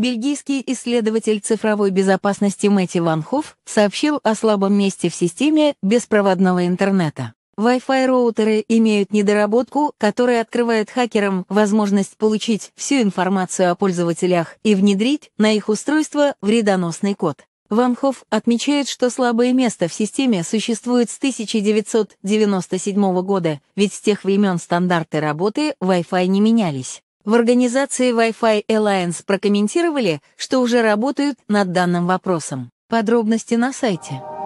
бельгийский исследователь цифровой безопасности Мэтти Ванхоф сообщил о слабом месте в системе беспроводного интернета. Wi-Fi роутеры имеют недоработку, которая открывает хакерам возможность получить всю информацию о пользователях и внедрить на их устройство вредоносный код. Ванхов отмечает, что слабое место в системе существует с 1997 года, ведь с тех времен стандарты работы Wi-Fi не менялись. В организации Wi-Fi Alliance прокомментировали, что уже работают над данным вопросом. Подробности на сайте.